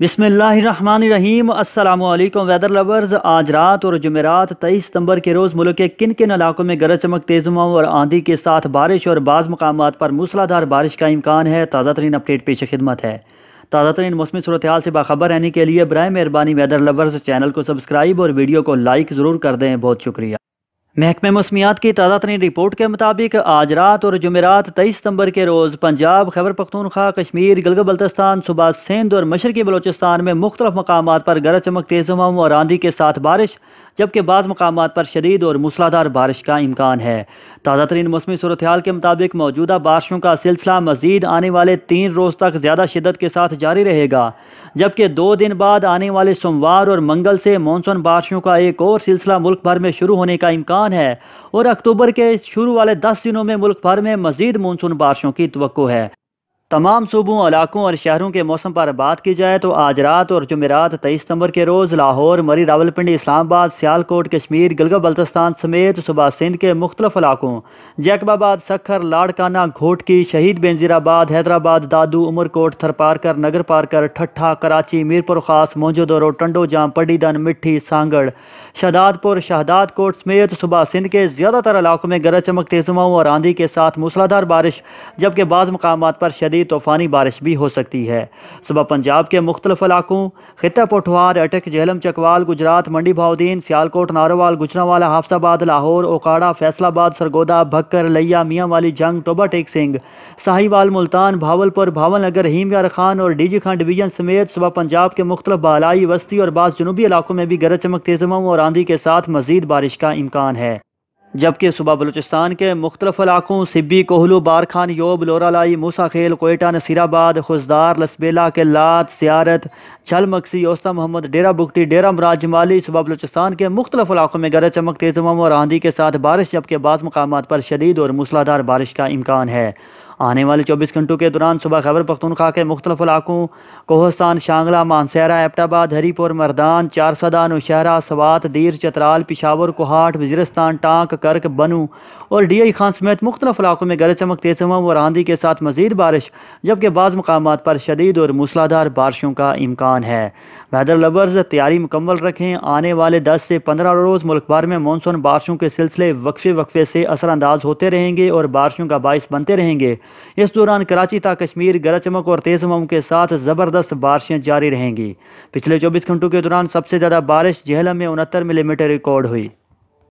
بسم اللہ الرحمن الرحیم السلام علیکم ویدر لورز آج رات اور جمعرات تیئس ستمبر کے روز ملک کے کن کن علاقوں میں گرج چمک تیز ہماؤ اور آندھی کے ساتھ بارش اور بعض مقامات پر موسلا دار بارش کا امکان ہے تازہ ترین اپڈیٹ پیش خدمت ہے تازہ ترین موسمی صورتحال سے باخبر رہنے کے لیے برائے مہربانی ویدر لورز چینل کو سبسکرائب اور ویڈیو کو لائک ضرور کر دیں بہت شکریہ محکمہ موسمیات کی تازہ ترین رپورٹ کے مطابق آج رات اور جمعرات 23 ستمبر کے روز پنجاب خیبر پختونخوا کشمیر گلگ بلتستان صبح سندھ اور مشرقی بلوچستان میں مختلف مقامات پر چمک تیز ووم اور آندھی کے ساتھ بارش جبکہ بعض مقامات پر شدید اور مسلادار بارش کا امکان ہے تازہ ترین موسمی صورتحال کے مطابق موجودہ بارشوں کا سلسلہ مزید آنے والے تین روز تک زیادہ شدت کے ساتھ جاری رہے گا جبکہ دو دن بعد آنے والے سوموار اور منگل سے مونسون بارشوں کا ایک اور سلسلہ ملک بھر میں شروع ہونے کا امکان ہے اور اکتوبر کے شروع والے دس دنوں میں ملک بھر میں مزید مونسون بارشوں کی توقع ہے تمام صوبوں علاقوں اور شہروں کے موسم پر بات کی جائے تو آج رات اور جمعرات تیئیس ستمبر کے روز لاہور مری راول پنڈی اسلام آباد سیالکوٹ کشمیر گلگا بلتستان سمیت صبح سندھ کے مختلف علاقوں جیکب آباد Sukkur Larkana گھوٹکی Shaheed Benazirabad Hyderabad Dadu Umerkot Tharparkar Nagarparkar Thatta Karachi Mirpur Khas Mohenjo دورو ٹنڈو جام پڈی دن مٹھی سانگڑ شہداد پور شہداد کوٹ سمیت صبح سندھ کے زیادہ تر علاقوں میں گرجمک تیزماؤں اور آندھی کے ساتھ موسلادھار بارش جبکہ بعض مقامات پر شدید طوفانی بارش بھی ہو سکتی ہے صبح پنجاب کے مختلف علاقوں خطہ پوٹھوار اٹک جہلم چکوال گجرات منڈی بہودین سیالکوٹ ناروال گجراوالا حافظ آباد لاہور اوکاڑا فیصل آباد سرگودا بھکر لیا Mianwali Jhang Toba Tek Singh Sahiwal Multan Bahawalpur Bahawalnagar Rahim Yar Khan اور ڈی جی خان ڈویژن سمیت صبح پنجاب کے مختلف بالائی وسطی اور بعض جنوبی علاقوں میں بھی گرج چمک تیزموں اور آندھی کے ساتھ مزید بارش کا امکان ہے جبکہ صوبہ بلوچستان کے مختلف علاقوں سبی کوہلو بارخان یوب لورالائی موسا خیل کوئٹہ نصیر آباد خزدار لسبیلا کے لات سیارت چھل مکسی اوسطا محمد ڈیرہ بکٹی ڈیرہ مراج مالی صوبہ بلوچستان کے مختلف علاقوں میں گرج چمک تیز اور آندھی کے ساتھ بارش جبکہ بعض مقامات پر شدید اور موسلا دار بارش کا امکان ہے آنے والے چوبیس گھنٹوں کے دوران صبح خبر پختونخوا کے مختلف علاقوں کوہستان شانگلہ ایپٹا آباد ہری پور مردان چارسداں نوشہرہ سوات دیر چترال پشاور کوہاٹ وزیرستان ٹانک کرک بنو اور ڈی آئی خان سمیت مختلف علاقوں میں گرے چمک تیز ہوا اور آندھی کے ساتھ مزید بارش جبکہ بعض مقامات پر شدید اور موسلادھار بارشوں کا امکان ہے ویدر لورز تیاری مکمل رکھیں آنے والے دس سے پندرہ روز ملک بھر میں مونسون بارشوں کے سلسلے وقفے وقفے سے اثر انداز ہوتے رہیں گے اور بارشوں کا باعث بنتے رہیں گے اس دوران کراچی تا کشمیر گرج چمک اور تیز ہواؤں کے ساتھ زبردست بارشیں جاری رہیں گی پچھلے چوبیس گھنٹوں کے دوران سب سے زیادہ بارش جہلم میں انہتر ملی میٹر ریکارڈ ہوئی